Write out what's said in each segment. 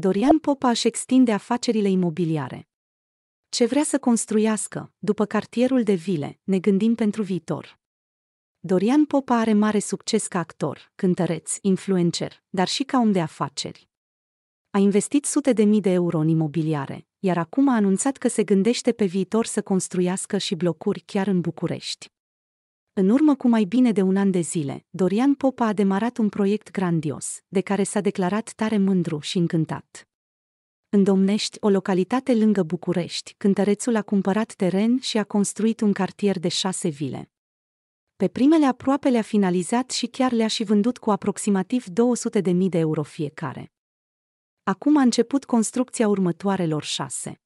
Dorian Popa își extinde afacerile imobiliare. Ce vrea să construiască, după cartierul de vile, ne gândim pentru viitor. Dorian Popa are mare succes ca actor, cântăreț, influencer, dar și ca om de afaceri. A investit sute de mii de euro în imobiliare, iar acum a anunțat că se gândește pe viitor să construiască și blocuri chiar în București. În urmă cu mai bine de un an de zile, Dorian Popa a demarat un proiect grandios, de care s-a declarat tare mândru și încântat. În Domnești, o localitate lângă București, cântărețul a cumpărat teren și a construit un cartier de șase vile. Pe primele aproape le-a finalizat și chiar le-a și vândut cu aproximativ 200.000 de euro fiecare. Acum a început construcția următoarelor șase.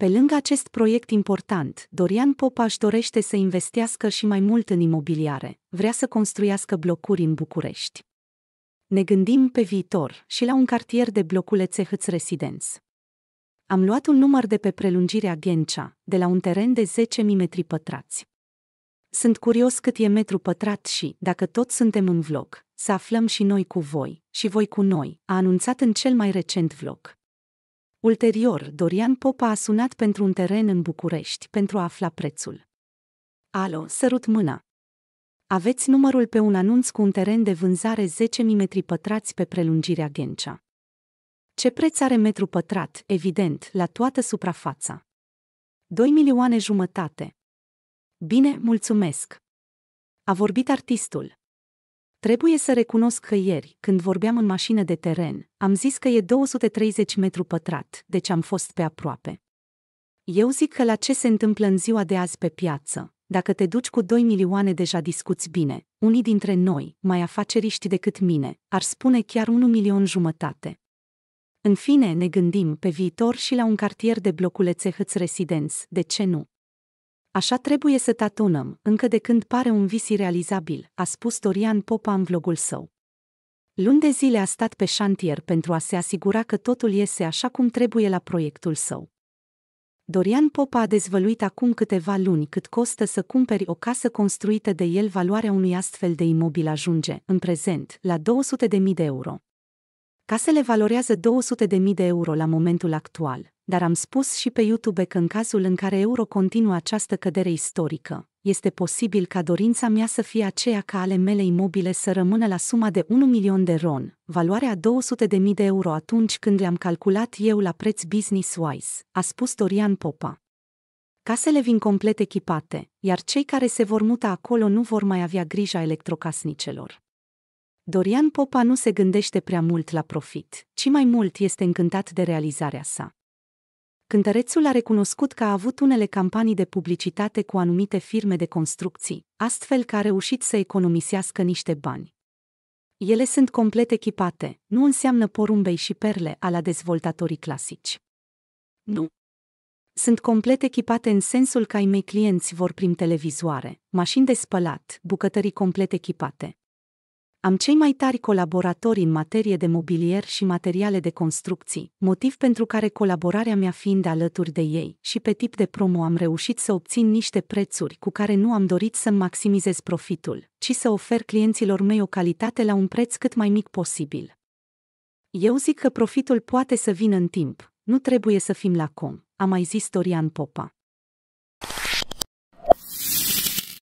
Pe lângă acest proiect important, Dorian Popa își dorește să investească și mai mult în imobiliare, vrea să construiască blocuri în București. Ne gândim pe viitor și la un cartier de bloculețe Hâț Residence. Am luat un număr de pe prelungirea Ghencea, de la un teren de 10.000 metri pătrați. Sunt curios cât e metru pătrat și, dacă tot suntem în vlog, să aflăm și noi cu voi, și voi cu noi, a anunțat în cel mai recent vlog. Ulterior, Dorian Popa a sunat pentru un teren în București pentru a afla prețul. Alo, sărut mâna! Aveți numărul pe un anunț cu un teren de vânzare 10 mm pătrați pe prelungirea Ghencea. Ce preț are metru pătrat, evident, la toată suprafața? 2 milioane jumătate. Bine, mulțumesc! A vorbit artistul. Trebuie să recunosc că ieri, când vorbeam în mașină de teren, am zis că e 230 metru pătrat, deci am fost pe aproape. Eu zic că la ce se întâmplă în ziua de azi pe piață, dacă te duci cu 2 milioane deja discuți bine, unii dintre noi, mai afaceriști decât mine, ar spune chiar 1 milion jumătate. În fine, ne gândim pe viitor și la un cartier de bloculețe hâți residenți, de ce nu? Așa trebuie să tatunăm, încă de când pare un vis irealizabil, a spus Dorian Popa în vlogul său. Luni de zile a stat pe șantier pentru a se asigura că totul iese așa cum trebuie la proiectul său. Dorian Popa a dezvăluit acum câteva luni cât costă să cumperi o casă construită de el. Valoarea unui astfel de imobil ajunge, în prezent, la 200.000 de euro. Casele valorează 200.000 de euro la momentul actual, dar am spus și pe YouTube că în cazul în care euro continuă această cădere istorică, este posibil ca dorința mea să fie aceea ca ale mele imobile să rămână la suma de 1 milion de ron, valoarea 200.000 de euro atunci când le-am calculat eu la preț business-wise, a spus Dorian Popa. Casele vin complet echipate, iar cei care se vor muta acolo nu vor mai avea grija electrocasnicelor. Dorian Popa nu se gândește prea mult la profit, ci mai mult este încântat de realizarea sa cântărețul a recunoscut că a avut unele campanii de publicitate cu anumite firme de construcții, astfel că a reușit să economisească niște bani. Ele sunt complet echipate, nu înseamnă porumbei și perle a la dezvoltatorii clasici. Nu. Sunt complet echipate în sensul că ai mei clienți vor primi televizoare, mașini de spălat, bucătării complet echipate, am cei mai tari colaboratori în materie de mobilier și materiale de construcții, motiv pentru care colaborarea mea fiind alături de ei și pe tip de promo am reușit să obțin niște prețuri cu care nu am dorit să maximizez profitul, ci să ofer clienților mei o calitate la un preț cât mai mic posibil. Eu zic că profitul poate să vină în timp, nu trebuie să fim la com, a mai zis Dorian Popa.